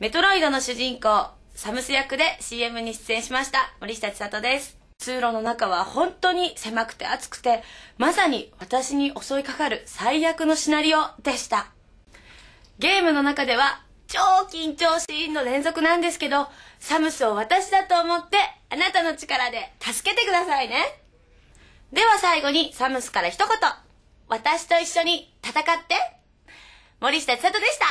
メトロイドの主人公、サムス役で CM に出演しました森下千里です。通路の中は本当に狭くて暑くて、まさに私に襲いかかる最悪のシナリオでした。ゲームの中では超緊張シーンの連続なんですけど、サムスを私だと思ってあなたの力で助けてくださいね。では最後にサムスから一言。私と一緒に戦って。森下千里でした。